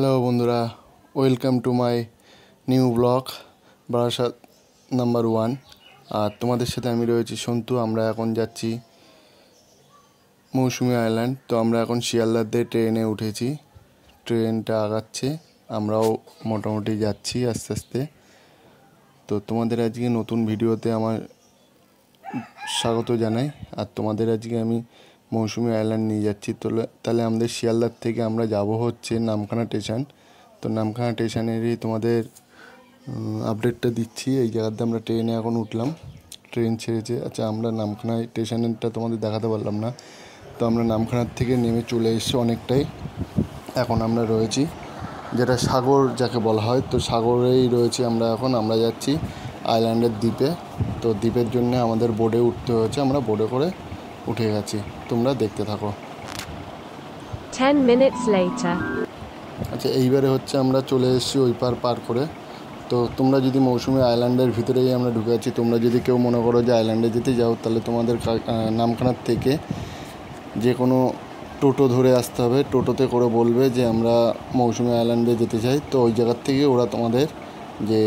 hello বন্ধুরা welcome to my new blog Barasat number one আর তোমাদের সাথে আমি রয়েছি সন্তু আমরা এখন যাচ্ছি মৌসুমি আইল্যান্ড তো আমরা এখন শিয়ালদাতে ট্রেনে উঠেছি ট্রেনটা আগাচ্ছে আমরাও মোটামুটি যাচ্ছি আস্তে আস্তে তো তোমাদের আজকে নতুন ভিডিওতে আমার স্বাগত জানাই আর তোমাদের আজকে আমি মৌসুমি আইল্যান্ড নিয়ে যাচ্ছি তো তাহলে আমাদের শিয়ালদার থেকে আমরা যাব হচ্ছে নামখানা স্টেশন তো নামখানা স্টেশনেরই তোমাদের আপডেটটা দিচ্ছি এই জায়গাতে আমরা ট্রেনে এখন উঠলাম ট্রেন ছেড়েছে আচ্ছা আমরা নামখানা স্টেশনটা তোমাদের দেখাতে পারলাম না তো আমরা নামখানার থেকে নেমে চলে এসছি অনেকটাই এখন আমরা রয়েছি যেটা সাগর যাকে বলা হয় তো সাগরেই রয়েছি আমরা এখন আমরা যাচ্ছি আইল্যান্ডের দ্বীপে তো দ্বীপের জন্য আমাদের বোর্ডে উঠতে হয়েছে আমরা বোর্ডে করে উঠে গেছি তোমরা দেখতে থাকো আচ্ছা এইবারে হচ্ছে আমরা চলে এসেছি ওই পার পার করে তো তোমরা যদি মৌসুমি আইল্যান্ডের ভিতরেই আমরা ঢুকে আছি তোমরা যদি কেউ মনে করো যে আইল্যান্ডে যেতে যাও তাহলে তোমাদের নামখানার থেকে যে কোনো টোটো ধরে আসতে হবে টোটোতে করে বলবে যে আমরা মৌসুমি আইল্যান্ডে যেতে চাই তো ওই জায়গার থেকে ওরা তোমাদের যে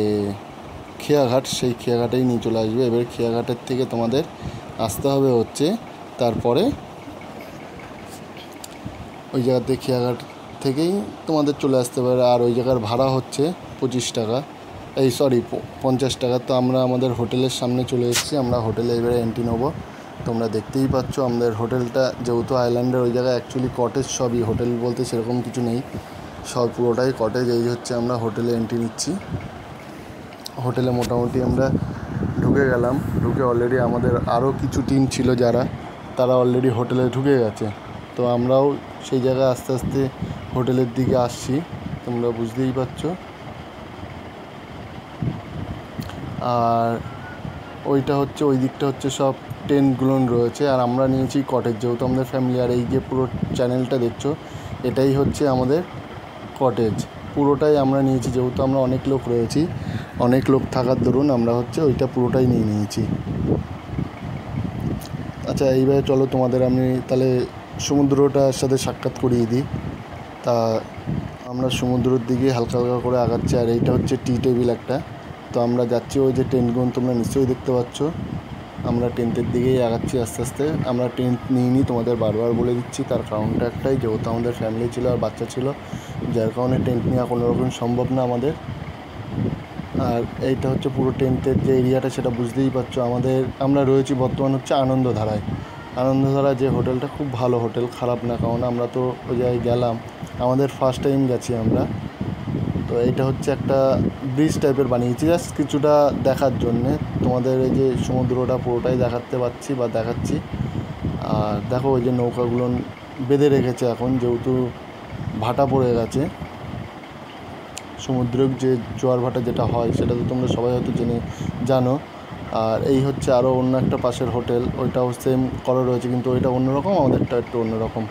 খেয়াঘাট সেই খেয়াঘাটেই নিয়ে চলে আসবে এবার খেয়াঘাটের থেকে তোমাদের আসতে হবে হচ্ছে তারপরে ওই জায়গা থেকে খেয়াঘাট থেকেই তোমাদের চলে আসতে পারে আর ওই জায়গার ভাড়া হচ্ছে পঁচিশ টাকা এই সরি পঞ্চাশ টাকা তো আমরা আমাদের হোটেলের সামনে চলে এসেছি আমরা হোটেলে এবারে এন্ট্রি নেবো তোমরা দেখতেই পাচ্ছ আমাদের হোটেলটা যেহেতু আইল্যান্ডের ওই জায়গায় অ্যাকচুয়ালি কটেজ সবই হোটেল বলতে সেরকম কিছু নেই সব পুরোটাই কটেজ এই হচ্ছে আমরা হোটেলে এন্ট্রি নিচ্ছি হোটেলে মোটামুটি আমরা ঢুকে গেলাম ঢুকে অলরেডি আমাদের আরও কিছু টিম ছিল যারা তারা অলরেডি হোটেলে ঢুকে গেছে তো আমরাও সেই জায়গায় আস্তে আস্তে হোটেলের দিকে আসছি তোমরা বুঝতেই পারছো আর ওইটা হচ্ছে ওই দিকটা হচ্ছে সব টেন্টগুলো রয়েছে আর আমরা নিয়েছি কটেজ যেহেতু আমাদের ফ্যামিলি আর এই যে পুরো চ্যানেলটা দেখছো এটাই হচ্ছে আমাদের কটেজ পুরোটাই আমরা নিয়েছি যেহেতু আমরা অনেক লোক রয়েছি অনেক লোক থাকার দরুন আমরা হচ্ছে ওইটা পুরোটাই নিয়ে নিয়েছি আচ্ছা এইভাবে চলো তোমাদের আমি তাহলে সমুদ্রটার সাথে সাক্ষাৎ করিয়ে দিই তা আমরা সমুদ্রের দিকে হালকা হালকা করে আগাচ্ছি আর এইটা হচ্ছে টি টেবিল একটা তো আমরা যাচ্ছি ওই যে টেন্টগুন তোমরা নিশ্চয়ই দেখতে পাচ্ছ আমরা টেন্টের দিকেই আগাচ্ছি আস্তে আস্তে আমরা টেন্ট নি তোমাদের বারবার বলে দিচ্ছি তার কারণটা একটাই যেহেতু আমাদের ফ্যামিলি ছিল আর বাচ্চা ছিল যার কারণে টেন্ট নেওয়া কোনো রকম সম্ভব না আমাদের আর এইটা হচ্ছে পুরো টেন্টের যে এরিয়াটা সেটা বুঝতেই পারছো আমাদের আমরা রয়েছি বর্তমান হচ্ছে আনন্দধারায় আনন্দধারা যে হোটেলটা খুব ভালো হোটেল খারাপ না কারণ আমরা তো ওই জায়গায় গেলাম আমাদের ফার্স্ট টাইম গেছি আমরা তো এইটা হচ্ছে একটা ব্রিজ টাইপের বানিয়েছি জাস্ট কিছুটা দেখার জন্যে তোমাদের এই যে সমুদ্রটা পুরোটাই দেখাতে পাচ্ছি বা দেখাচ্ছি আর দেখো ওই যে নৌকাগুলো বেঁধে রেখেছে এখন যেহেতু ভাটা পড়ে গেছে সমুদ্রের যে জোয়ার ভাটা যেটা হয় সেটা তো তোমরা সবাই হয়তো জেনে জানো আর এই হচ্ছে আরও অন্য একটা পাশের হোটেল ওইটাও সেম করা রয়েছে কিন্তু ওইটা অন্যরকম আমাদেরটা একটু অন্যরকম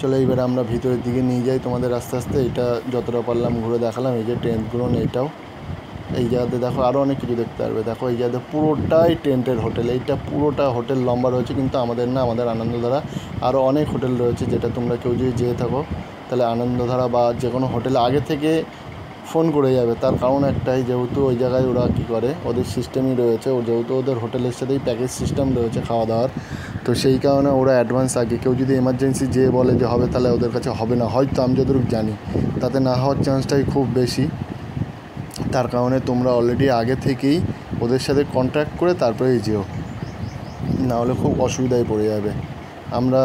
চলো এইবারে আমরা ভিতরের দিকে নিয়ে যাই তোমাদের আস্তে আস্তে এটা যতটা পারলাম ঘুরে দেখালাম এই যে টেন্টগুলোন এটাও এই জায়গাতে দেখো আরও অনেক কিছু দেখতে পারবে দেখো এই জায়গাতে পুরোটাই টেন্টের হোটেল এইটা পুরোটা হোটেল লম্বা রয়েছে কিন্তু আমাদের না আমাদের আনন্দধারা আরও অনেক হোটেল রয়েছে যেটা তোমরা কেউ যদি যেয়ে থাকো তাহলে আনন্দধারা বা যে কোনো হোটেলে আগে থেকে ফোন করে যাবে তার কারণ একটাই যেহেতু ওই জায়গায় ওরা কী করে ওদের সিস্টেমই রয়েছে ও যেহেতু ওদের হোটেলের সাথেই প্যাকেজ সিস্টেম রয়েছে খাওয়া দাওয়ার তো সেই কারণে ওরা অ্যাডভান্স আগে কেউ যদি এমার্জেন্সি যেয়ে বলে যে হবে তাহলে ওদের কাছে হবে না হয়তো আমি যতটুক জানি তাতে না হওয়ার চান্সটাই খুব বেশি তার কারণে তোমরা অলরেডি আগে থেকেই ওদের সাথে কন্ট্যাক্ট করে তারপরেই যেও নাহলে খুব অসুবিধায় পড়ে যাবে আমরা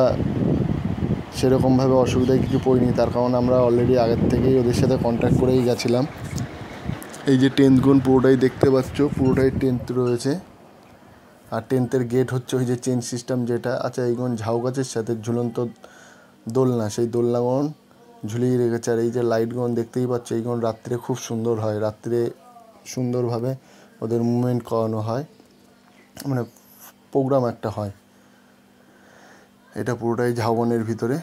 সেরকমভাবে অসুবিধায় কিছু পড়িনি তার কারণ আমরা অলরেডি আগের থেকেই ওদের সাথে কন্ট্যাক্ট করেই গেছিলাম এই যে টেন্থ গুণ পুরোটাই দেখতে পাচ্ছ পুরোটাই টেন্থ রয়েছে আর টেন্থের গেট হচ্ছে ওই যে চেন সিস্টেম যেটা আচ্ছা গুণ ঝাউ গাছের সাথে ঝুলন্ত দোলনা সেই দোলনাগণ ঝুলিয়ে রেখেছে আর এই যে লাইটগণ দেখতেই পাচ্ছ গুণ রাত্রে খুব সুন্দর হয় রাত্রে সুন্দরভাবে ওদের মুভমেন্ট করানো হয় মানে প্রোগ্রাম একটা হয় এটা পুরোটাই ঝাউবনের ভিতরে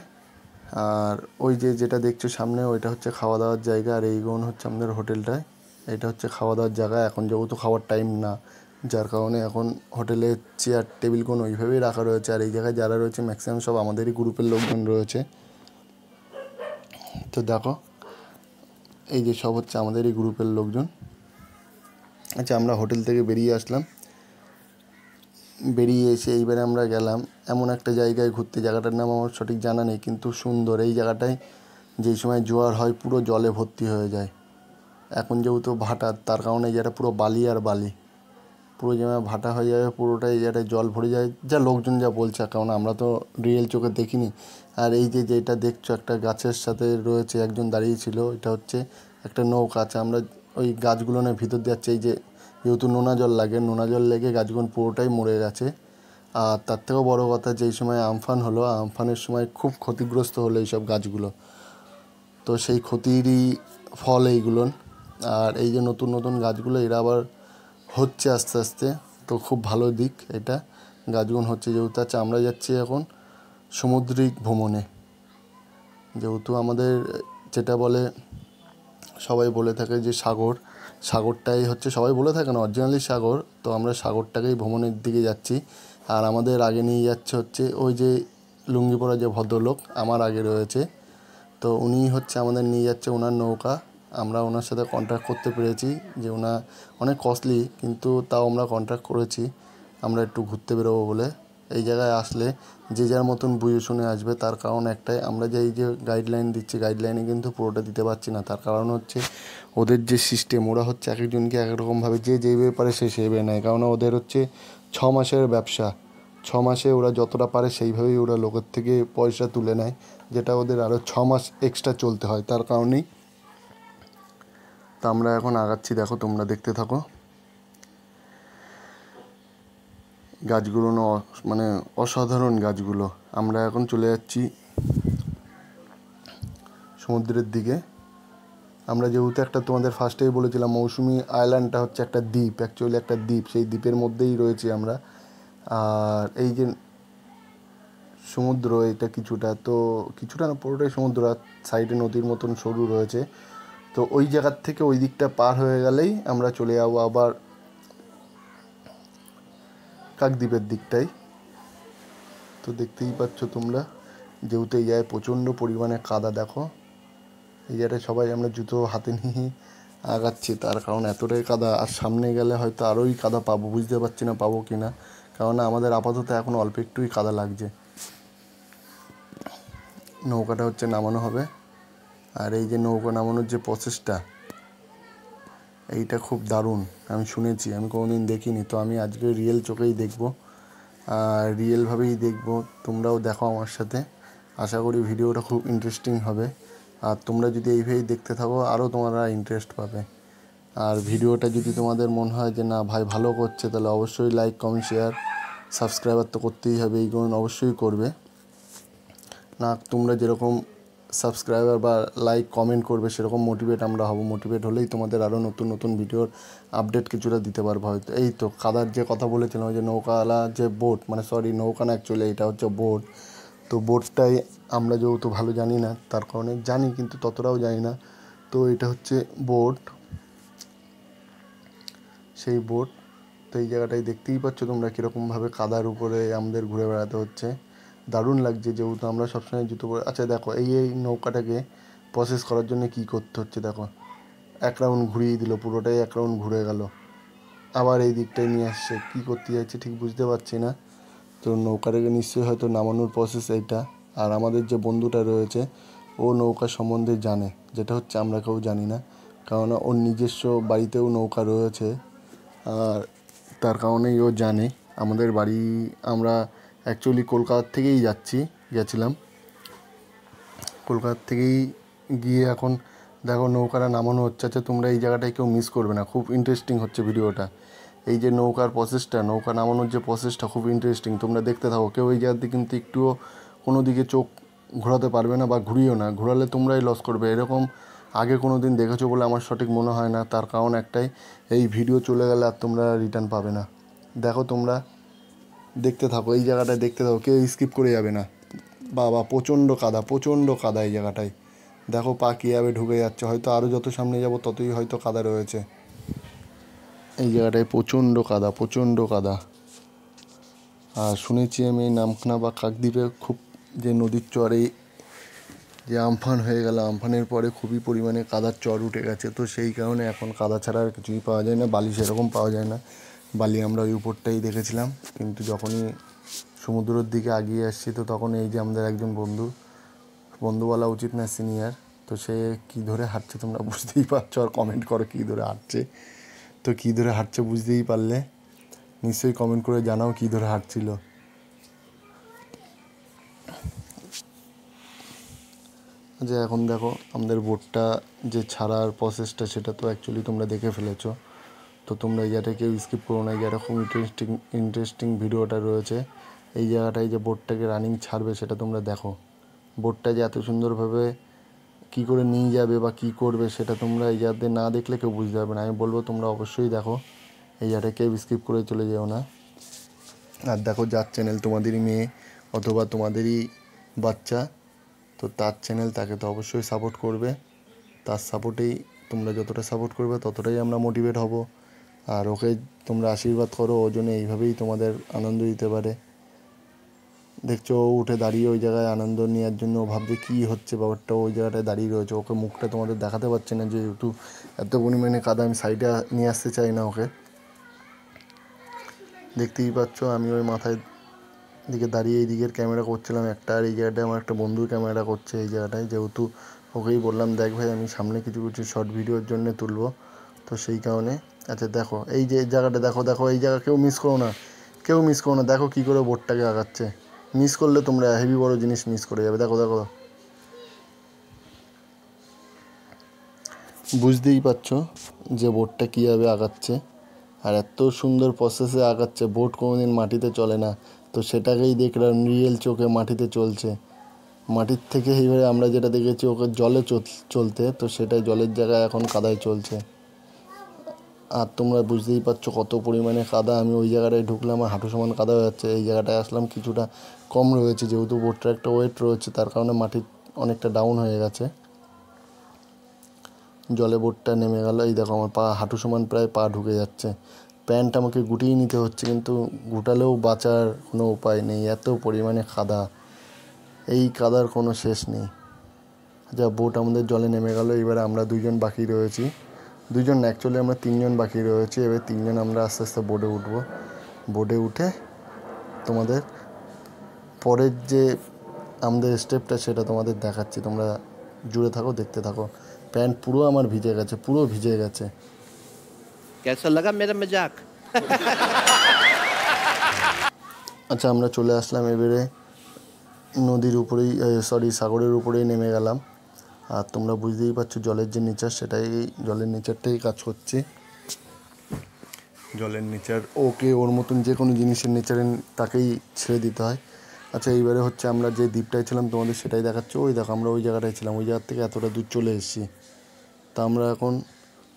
আর ওই যে যেটা দেখছো সামনে ওইটা হচ্ছে খাওয়া দাওয়ার জায়গা আর এইগুলো হচ্ছে আমাদের হোটেলটায় এটা হচ্ছে খাওয়া দাওয়ার জায়গা এখন যেহেতু খাওয়ার টাইম না যার কারণে এখন হোটেলে চেয়ার টেবিল ওইভাবেই রাখা রয়েছে আর এই জায়গায় যারা রয়েছে ম্যাক্সিমাম সব আমাদেরই গ্রুপের লোকজন রয়েছে তো দেখো এই যে সব হচ্ছে আমাদেরই গ্রুপের লোকজন আচ্ছা আমরা হোটেল থেকে বেরিয়ে আসলাম বেরিয়ে এসে এইবারে আমরা গেলাম এমন একটা জায়গায় ঘুরতে জায়গাটার নাম আমার সঠিক জানা নেই কিন্তু সুন্দর এই জায়গাটায় যেই সময় জোয়ার হয় পুরো জলে ভর্তি হয়ে যায় এখন যেহেতু ভাটা তার কারণে জায়গাটা পুরো বালি আর বালি পুরো জায়গায় ভাটা হয়ে যাবে পুরোটাই জায়গাটায় জল ভরে যায় যা লোকজন যা বলছে কারণ আমরা তো রিয়েল চোখে দেখিনি আর এই যে যেটা দেখছো একটা গাছের সাথে রয়েছে একজন দাঁড়িয়ে ছিল এটা হচ্ছে একটা নৌকা আছে আচ্ছা, আমরা ওই গাছগুলো ভিতর দিয়ে যাচ্ছে এই যে যেহেতু নোনা জল লাগে নোনা জল লেগে গাছগুলো পুরোটাই মরে গেছে আর তার থেকেও বড় কথা যেই সময় আমফান হলো আমফানের সময় খুব ক্ষতিগ্রস্ত হলো এইসব গাছগুলো তো সেই ক্ষতিরই ফল এইগুলো আর এই যে নতুন নতুন গাছগুলো এরা আবার হচ্ছে আস্তে আস্তে তো খুব ভালো দিক এটা গাছগুলো হচ্ছে যেহেতু আছে আমরা যাচ্ছি এখন সামুদ্রিক ভ্রমণে যেহেতু আমাদের যেটা বলে সবাই বলে থাকে যে সাগর সাগরটাই হচ্ছে সবাই বলে থাকেন অরিজিনালি সাগর তো আমরা সাগরটাকেই ভ্রমণের দিকে যাচ্ছি আর আমাদের আগে নিয়ে যাচ্ছে হচ্ছে ওই যে লুঙ্গি পরা যে ভদ্রলোক আমার আগে রয়েছে তো উনি হচ্ছে আমাদের নিয়ে যাচ্ছে ওনার নৌকা আমরা ওনার সাথে কন্ট্রাক্ট করতে পেরেছি যে ওনা অনেক কস্টলি কিন্তু তাও আমরা কন্ট্রাক্ট করেছি আমরা একটু ঘুরতে বেরোবো বলে এই জায়গায় আসলে যে যার মতন বুঝে শুনে আসবে তার কারণ একটাই আমরা যে এই যে গাইডলাইন দিচ্ছি গাইডলাইনে কিন্তু পুরোটা দিতে পারছি না তার কারণ হচ্ছে ওদের যে সিস্টেম ওরা হচ্ছে এক একজনকে এক রকমভাবে যে যেই ব্যাপারে সে সেভাবে নেয় কারণ ওদের হচ্ছে ছ মাসের ব্যবসা ছ মাসে ওরা যতটা পারে সেইভাবেই ওরা লোকের থেকে পয়সা তুলে নেয় যেটা ওদের আরও ছ মাস এক্সট্রা চলতে হয় তার কারণেই তা আমরা এখন আগাচ্ছি দেখো তোমরা দেখতে থাকো গাছগুলো মানে অসাধারণ গাছগুলো আমরা এখন চলে যাচ্ছি সমুদ্রের দিকে আমরা যেহেতু একটা তোমাদের ফার্স্টেই বলেছিলাম মৌসুমি আইল্যান্ডটা হচ্ছে একটা দ্বীপ অ্যাকচুয়ালি একটা দ্বীপ সেই দ্বীপের মধ্যেই রয়েছি আমরা আর এই যে সমুদ্র এটা কিছুটা তো কিছুটা না পুরোটাই সমুদ্র আর সাইডে নদীর মতন সরু রয়েছে তো ওই জায়গার থেকে ওই দিকটা পার হয়ে গেলেই আমরা চলে যাবো আবার কাকদ্বীপের দিকটাই তো দেখতেই পাচ্ছ তোমরা যেহেতু এই জায়গায় প্রচণ্ড পরিমাণে কাদা দেখো এই জায়গায় সবাই আমরা জুতো হাতে নিয়ে আগাচ্ছি তার কারণ এতটাই কাদা আর সামনে গেলে হয়তো আরোই কাদা পাবো বুঝতে পারছি না পাবো কি না কারণ আমাদের আপাতত এখন অল্প একটুই কাদা লাগছে নৌকাটা হচ্ছে নামানো হবে আর এই যে নৌকা নামানোর যে প্রসেসটা এইটা খুব দারুণ আমি শুনেছি আমি কোনোদিন দেখিনি তো আমি আজকে রিয়েল চোখেই দেখবো আর রিয়েলভাবেই দেখব তোমরাও দেখো আমার সাথে আশা করি ভিডিওটা খুব ইন্টারেস্টিং হবে আর তোমরা যদি এইভাবেই দেখতে থাকো আরও তোমরা ইন্টারেস্ট পাবে আর ভিডিওটা যদি তোমাদের মনে হয় যে না ভাই ভালো করছে তাহলে অবশ্যই লাইক কমেন্ট শেয়ার সাবস্ক্রাইবার তো করতেই হবে এইগুলো অবশ্যই করবে না তোমরা যেরকম সাবস্ক্রাইবার বা লাইক কমেন্ট করবে সেরকম মোটিভেট আমরা হব মোটিভেট হলেই তোমাদের আরও নতুন নতুন ভিডিওর আপডেট কিছুটা দিতে পারবো হয়তো এই তো কাদার যে কথা বলেছিলাম যে নৌকাওয়ালা যে বোট মানে সরি নৌকা না অ্যাকচুয়ালি এটা হচ্ছে বোট তো বোটটাই আমরা যেহেতু ভালো জানি না তার কারণে জানি কিন্তু ততটাও জানি না তো এটা হচ্ছে বোট সেই বোট তো এই জায়গাটাই দেখতেই পাচ্ছ তোমরা কীরকমভাবে কাদার উপরে আমাদের ঘুরে বেড়াতে হচ্ছে দারুণ লাগছে যেহেতু আমরা সবসময় জুতো পরে আচ্ছা দেখো এই এই নৌকাটাকে প্রসেস করার জন্য কি করতে হচ্ছে দেখো এক রাউন্ড ঘুরিয়ে দিল পুরোটাই এক রাউন্ড ঘুরে গেল আবার এই দিকটায় নিয়ে আসছে কী করতে যাচ্ছে ঠিক বুঝতে পারছি না তো নৌকাটাকে নিশ্চয়ই হয়তো নামানোর প্রসেস এইটা আর আমাদের যে বন্ধুটা রয়েছে ও নৌকা সম্বন্ধে জানে যেটা হচ্ছে আমরা কেউ জানি না কারণ ওর নিজস্ব বাড়িতেও নৌকা রয়েছে আর তার কারণেই ও জানে আমাদের বাড়ি আমরা অ্যাকচুয়ালি কলকাতা থেকেই যাচ্ছি গেছিলাম কলকাতা থেকেই গিয়ে এখন দেখো নৌকাটা নামানো হচ্ছে আচ্ছা তোমরা এই জায়গাটায় কেউ মিস করবে না খুব ইন্টারেস্টিং হচ্ছে ভিডিওটা এই যে নৌকার প্রসেসটা নৌকা নামানোর যে প্রসেসটা খুব ইন্টারেস্টিং তোমরা দেখতে থাকো কেউ এই জায়গাতে কিন্তু একটুও কোনো দিকে চোখ ঘোরাতে পারবে না বা ঘুরিও না ঘোরালে তোমরাই লস করবে এরকম আগে কোনো দিন দেখেছো বলে আমার সঠিক মনে হয় না তার কারণ একটাই এই ভিডিও চলে গেলে আর তোমরা রিটার্ন পাবে না দেখো তোমরা দেখতে থাকো এই জায়গাটায় দেখতে থাকো কেউ স্কিপ করে যাবে না বাবা প্রচণ্ড কাদা প্রচণ্ড কাদা এই জায়গাটায় দেখো পা কীভাবে ঢুকে যাচ্ছে হয়তো আরও যত সামনে যাব ততই হয়তো কাদা রয়েছে এই জায়গাটায় প্রচণ্ড কাদা প্রচণ্ড কাদা আর শুনেছি আমি নামখানা বা কাকদ্বীপে খুব যে নদীর চরে যে আমফান হয়ে গেল আমফানের পরে খুবই পরিমাণে কাদার চর উঠে গেছে তো সেই কারণে এখন কাদা ছাড়া আর কিছুই পাওয়া যায় না বালি সেরকম পাওয়া যায় না বালি আমরা ওই উপরটাই দেখেছিলাম কিন্তু যখনই সমুদ্রের দিকে আগিয়ে আসছি তো তখন এই যে আমাদের একজন বন্ধু বন্ধু বলা উচিত না সিনিয়র তো সে কী ধরে হাঁটছে তোমরা বুঝতেই পারছো আর কমেন্ট করো কী ধরে হাঁটছে তো কী ধরে হাঁটছে বুঝতেই পারলে নিশ্চয়ই কমেন্ট করে জানাও কী ধরে হাঁটছিল যে আচ্ছা, এখন দেখো আমাদের বোটটা যে ছাড়ার প্রসেসটা সেটা তো অ্যাকচুয়ালি তোমরা দেখে ফেলেছো তো তোমরা এই জায়গাটা কেউ স্কিপ করো না এই জায়গাটা খুব ইন্টারেস্টিং ইন্টারেস্টিং ভিডিওটা রয়েছে এই জায়গাটায় যে বোর্ডটাকে রানিং ছাড়বে সেটা তোমরা দেখো বোর্ডটা যে এত সুন্দরভাবে কি করে নিয়ে যাবে বা কি করবে সেটা তোমরা এই জায়গাতে না দেখলে কেউ বুঝতে পারবে না আমি বলবো তোমরা অবশ্যই দেখো এই জায়গাটা কেউ স্কিপ করে চলে যাও না আর দেখো যার চ্যানেল তোমাদেরই মেয়ে অথবা তোমাদেরই বাচ্চা তো তার চ্যানেল তাকে তো অবশ্যই সাপোর্ট করবে তার সাপোর্টেই তোমরা যতটা সাপোর্ট করবে ততটাই আমরা মোটিভেট হব আর ওকে তোমরা আশীর্বাদ করো ও জন্য এইভাবেই তোমাদের আনন্দ দিতে পারে দেখছো ও উঠে দাঁড়িয়ে ওই জায়গায় আনন্দ নেওয়ার জন্য ও ভাবছে কী হচ্ছে ব্যাপারটা ওই জায়গাটায় দাঁড়িয়ে রয়েছে ওকে মুখটা তোমাদের দেখাতে পারছে না যে যেহেতু এত পরিমাণে কাদা আমি সাইডে নিয়ে আসতে চাই না ওকে দেখতেই পাচ্ছ আমি ওই মাথায় দিকে দাঁড়িয়ে এই দিকের ক্যামেরা করছিলাম একটা আর এই জায়গাটায় আমার একটা বন্ধুর ক্যামেরা করছে এই জায়গাটায় যেহেতু ওকেই বললাম দেখ ভাই আমি সামনে কিছু কিছু শর্ট ভিডিওর জন্য তুলবো তো সেই কারণে আচ্ছা দেখো এই যে জায়গাটা দেখো দেখো এই জায়গা কেউ মিস করো না কেউ মিস করো না দেখো কী করে বোর্ডটাকে আগাচ্ছে মিস করলে তোমরা হেভি বড় জিনিস মিস করে যাবে দেখো দেখো বুঝতেই পারছো যে বোর্ডটা কীভাবে আগাচ্ছে আর এত সুন্দর প্রসেসে আগাচ্ছে বোট কোনোদিন মাটিতে চলে না তো সেটাকেই দেখলাম রিয়েল চোখে মাটিতে চলছে মাটির থেকে এইভাবে আমরা যেটা দেখেছি ওকে জলে চলতে তো সেটাই জলের জায়গায় এখন কাদায় চলছে আর তোমরা বুঝতেই পারছো কত পরিমাণে কাদা আমি ওই জায়গাটায় ঢুকলাম আমার হাঁটু সমান কাদা হয়ে যাচ্ছে এই জায়গাটায় আসলাম কিছুটা কম রয়েছে যেহেতু বোটটা একটা ওয়েট রয়েছে তার কারণে মাটি অনেকটা ডাউন হয়ে গেছে জলে বোটটা নেমে গেল এই দেখো আমার পা হাঁটু সমান প্রায় পা ঢুকে যাচ্ছে প্যান্ট আমাকে গুটিয়ে নিতে হচ্ছে কিন্তু গুটালেও বাঁচার কোনো উপায় নেই এত পরিমাণে কাদা এই কাদার কোনো শেষ নেই যা আচ্ছা, বোট আমাদের জলে নেমে গেল এবারে আমরা দুজন বাকি রয়েছি দুজন অ্যাকচুয়ালি আমরা তিনজন বাকি রয়েছি এবার তিনজন আমরা আস্তে আস্তে বোর্ডে উঠব বোর্ডে উঠে তোমাদের পরের যে আমাদের স্টেপটা সেটা তোমাদের দেখাচ্ছি তোমরা জুড়ে থাকো দেখতে থাকো প্যান্ট পুরো আমার ভিজে গেছে পুরো ভিজে গেছে কেসা লাগা মেরা মজাক আচ্ছা আমরা চলে আসলাম এবারে নদীর উপরেই সরি সাগরের উপরেই নেমে গেলাম আর তোমরা বুঝতেই পারছো জলের যে নেচার সেটাই জলের নেচারটাই কাজ করছে জলের নেচার ওকে ওর মতন যে কোনো জিনিসের নেচারে তাকেই ছেড়ে দিতে হয় আচ্ছা এইবারে হচ্ছে আমরা যে দ্বীপটায় ছিলাম তোমাদের সেটাই দেখাচ্ছে ওই দেখো আমরা ওই জায়গাটায় ছিলাম ওই জায়গার থেকে এতটা দূর চলে এসেছি তা আমরা এখন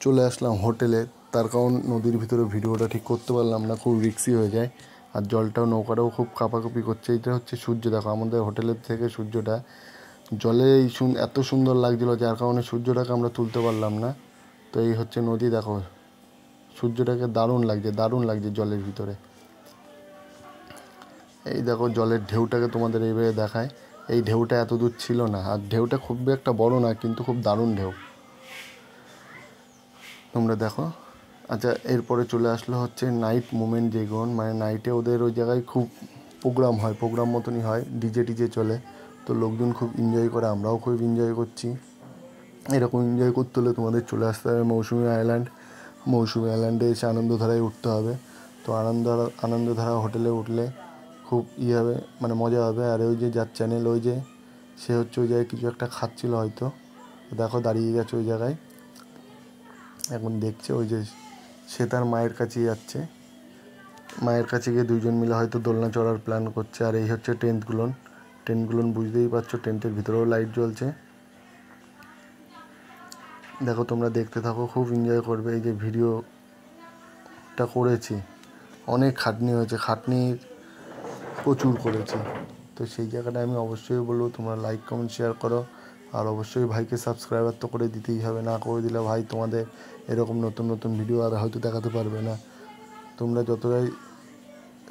চলে আসলাম হোটেলে তার কারণ নদীর ভিতরে ভিডিওটা ঠিক করতে পারলাম না খুব রিক্সি হয়ে যায় আর জলটাও নৌকাটাও খুব কাপাকুপি করছে এটা হচ্ছে সূর্য দেখো আমাদের হোটেলের থেকে সূর্যটা জলে এই এত সুন্দর লাগছিলো যার কারণে সূর্যটাকে আমরা তুলতে পারলাম না তো এই হচ্ছে নদী দেখো সূর্যটাকে দারুণ লাগছে দারুণ লাগছে জলের ভিতরে এই দেখো জলের ঢেউটাকে তোমাদের এইভাবে দেখায় এই ঢেউটা এত দূর ছিল না আর ঢেউটা খুব একটা বড় না কিন্তু খুব দারুণ ঢেউ তোমরা দেখো আচ্ছা এরপরে চলে আসলো হচ্ছে নাইট মুমেন্ট যেগুন মানে নাইটে ওদের ওই জায়গায় খুব প্রোগ্রাম হয় প্রোগ্রাম মতনই হয় ডিজে টিজে চলে তো লোকজন খুব এনজয় করে আমরাও খুব এনজয় করছি এরকম এনজয় করতে হলে তোমাদের চলে আসতে হবে মৌসুমি আইল্যান্ড মৌসুমি আইল্যান্ডে এসে আনন্দধারায় উঠতে হবে তো আনন্দ আনন্দধারা হোটেলে উঠলে খুব ই হবে মানে মজা হবে আর ওই যে যার চ্যানেল ওই যে সে হচ্ছে ওই জায়গায় কিছু একটা খাচ্ছিল হয়তো দেখো দাঁড়িয়ে গেছে ওই জায়গায় এখন দেখছে ওই যে সে তার মায়ের কাছে যাচ্ছে মায়ের কাছে গিয়ে দুজন মিলে হয়তো দোলনা চড়ার প্ল্যান করছে আর এই হচ্ছে টেন্থগুলোন টেন্টগুলো বুঝতেই পারছো টেন্টের ভিতরেও লাইট জ্বলছে দেখো তোমরা দেখতে থাকো খুব এনজয় করবে এই যে ভিডিওটা করেছি অনেক খাটনি হয়েছে খাটনি প্রচুর করেছি তো সেই জায়গাটা আমি অবশ্যই বলবো তোমরা লাইক কমেন্ট শেয়ার করো আর অবশ্যই ভাইকে সাবস্ক্রাইবার তো করে দিতেই হবে না করে দিলে ভাই তোমাদের এরকম নতুন নতুন ভিডিও আর হয়তো দেখাতে পারবে না তোমরা যতটাই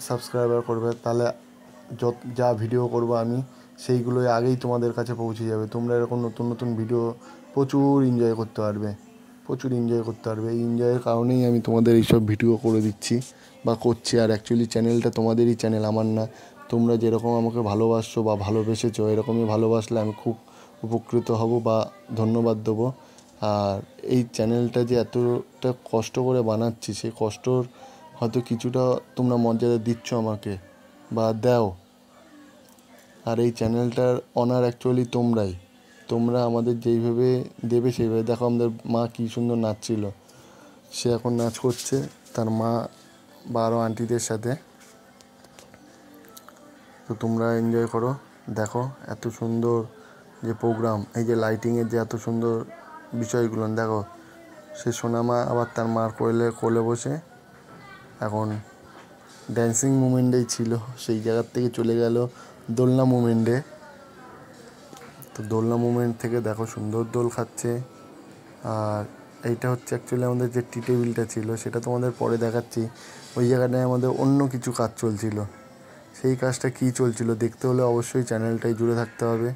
সাবস্ক্রাইবার করবে তাহলে যত যা ভিডিও করব আমি সেইগুলোই আগেই তোমাদের কাছে পৌঁছে যাবে তোমরা এরকম নতুন নতুন ভিডিও প্রচুর এনজয় করতে পারবে প্রচুর এনজয় করতে পারবে এই এনজয়ের কারণেই আমি তোমাদের এইসব ভিডিও করে দিচ্ছি বা করছি আর অ্যাকচুয়ালি চ্যানেলটা তোমাদেরই চ্যানেল আমার না তোমরা যেরকম আমাকে ভালোবাসছো বা ভালোবেসেছো এরকমই ভালোবাসলে আমি খুব উপকৃত হব বা ধন্যবাদ দেবো আর এই চ্যানেলটা যে এতটা কষ্ট করে বানাচ্ছি সেই কষ্টর হয়তো কিছুটা তোমরা মর্যাদা দিচ্ছ আমাকে বা দাও আর এই চ্যানেলটার অনার অ্যাকচুয়ালি তোমরাই তোমরা আমাদের যেইভাবে দেবে সেইভাবে দেখো আমাদের মা কী সুন্দর নাচছিল সে এখন নাচ করছে তার মা বারো আন্টিদের সাথে তো তোমরা এনজয় করো দেখো এত সুন্দর যে প্রোগ্রাম এই যে লাইটিংয়ের যে এত সুন্দর বিষয়গুলো দেখো সে সোনামা আবার তার মার কোলে কোলে বসে এখন ড্যান্সিং মুমেন্টেই ছিল সেই জায়গার থেকে চলে গেল দোলনা মুভমেন্টে তো দোলনা মুভমেন্ট থেকে দেখো সুন্দর দোল খাচ্ছে আর এইটা হচ্ছে অ্যাকচুয়ালি আমাদের যে টি টেবিলটা ছিল সেটা তোমাদের পরে দেখাচ্ছি ওই জায়গাটায় আমাদের অন্য কিছু কাজ চলছিল সেই কাজটা কি চলছিল দেখতে হলে অবশ্যই চ্যানেলটাই জুড়ে থাকতে হবে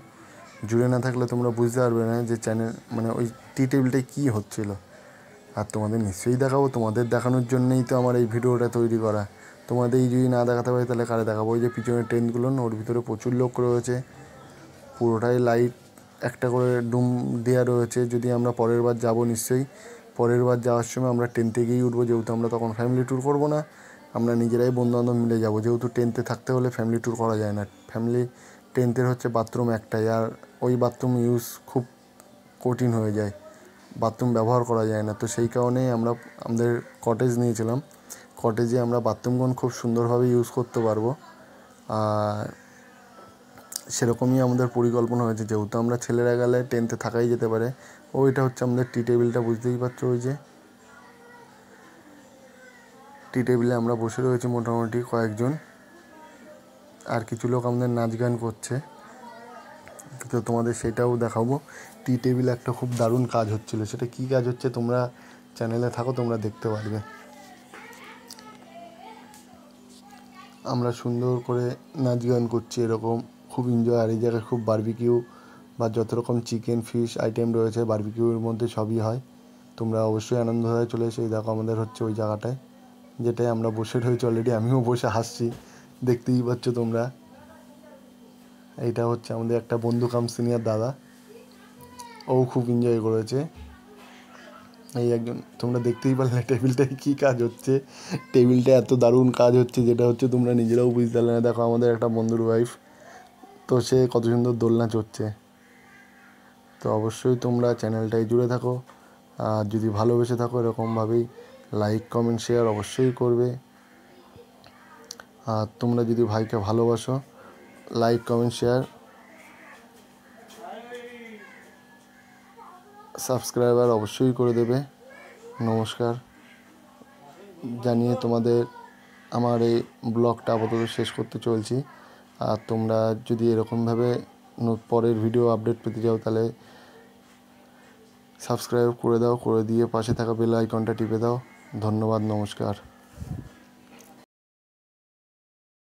জুড়ে না থাকলে তোমরা বুঝতে পারবে না যে চ্যানেল মানে ওই টি টেবিলটায় কী হচ্ছিলো আর তোমাদের নিশ্চয়ই দেখাবো তোমাদের দেখানোর জন্যই তো আমার এই ভিডিওটা তৈরি করা তোমাদের এই যদি না দেখাতে পারি তাহলে কারে দেখাবো ওই যে পিছনের ট্রেনগুলো ওর ভিতরে প্রচুর লোক রয়েছে পুরোটাই লাইট একটা করে ডুম দেওয়া রয়েছে যদি আমরা পরের বার যাবো নিশ্চয়ই পরের বার যাওয়ার সময় আমরা ট্রেন গিয়েই উঠবো যেহেতু আমরা তখন ফ্যামিলি ট্যুর করবো না আমরা নিজেরাই বন্ধুবান্ধব মিলে যাবো যেহেতু ট্রেনতে থাকতে হলে ফ্যামিলি ট্যুর করা যায় না ফ্যামিলি টেন্থের হচ্ছে বাথরুম একটাই আর ওই বাথরুম ইউজ খুব কঠিন হয়ে যায় বাথরুম ব্যবহার করা যায় না তো সেই কারণেই আমরা আমাদের কটেজ নিয়েছিলাম কটেজে আমরা বাথরুমগণ খুব সুন্দরভাবে ইউজ করতে পারবো আর সেরকমই আমাদের পরিকল্পনা হয়েছে যেহেতু আমরা ছেলেরা গেলে টেনতে থাকাই যেতে পারে ওইটা হচ্ছে আমাদের টি টেবিলটা বুঝতেই পারছো ওই যে টি টেবিলে আমরা বসে রয়েছি মোটামুটি কয়েকজন আর কিছু লোক আমাদের নাচ গান করছে তো তোমাদের সেটাও দেখাবো টি টেবিলে একটা খুব দারুণ কাজ হচ্ছিলো সেটা কি কাজ হচ্ছে তোমরা চ্যানেলে থাকো তোমরা দেখতে পারবে আমরা সুন্দর করে নাচ গান করছি এরকম খুব এনজয় আর এই জায়গায় খুব বার্বিকিউ বা যত রকম চিকেন ফিশ আইটেম রয়েছে বার্বিকিউর মধ্যে সবই হয় তোমরা অবশ্যই আনন্দ হয়ে চলে এসে দেখো আমাদের হচ্ছে ওই জায়গাটায় যেটাই আমরা বসে রয়েছি অলরেডি আমিও বসে হাসছি দেখতেই পাচ্ছ তোমরা এইটা হচ্ছে আমাদের একটা বন্ধু কাম সিনিয়র দাদা ও খুব এনজয় করেছে এই একজন তোমরা দেখতেই পারলে টেবিলটায় কী কাজ হচ্ছে টেবিলটা এত দারুণ কাজ হচ্ছে যেটা হচ্ছে তোমরা নিজেরাও বুঝতে পারলে না দেখো আমাদের একটা বন্ধুর ওয়াইফ তো সে কত সুন্দর দোলনা চড়ছে তো অবশ্যই তোমরা চ্যানেলটাই জুড়ে থাকো আর যদি ভালোবেসে থাকো এরকমভাবেই লাইক কমেন্ট শেয়ার অবশ্যই করবে আর তোমরা যদি ভাইকে ভালোবাসো লাইক কমেন্ট শেয়ার সাবস্ক্রাইবার অবশ্যই করে দেবে নমস্কার জানিয়ে তোমাদের আমার এই ব্লগটা আপাতত শেষ করতে চলছি আর তোমরা যদি এরকমভাবে পরের ভিডিও আপডেট পেতে যাও তাহলে সাবস্ক্রাইব করে দাও করে দিয়ে পাশে থাকা বেল আইকনটা টিপে দাও ধন্যবাদ নমস্কার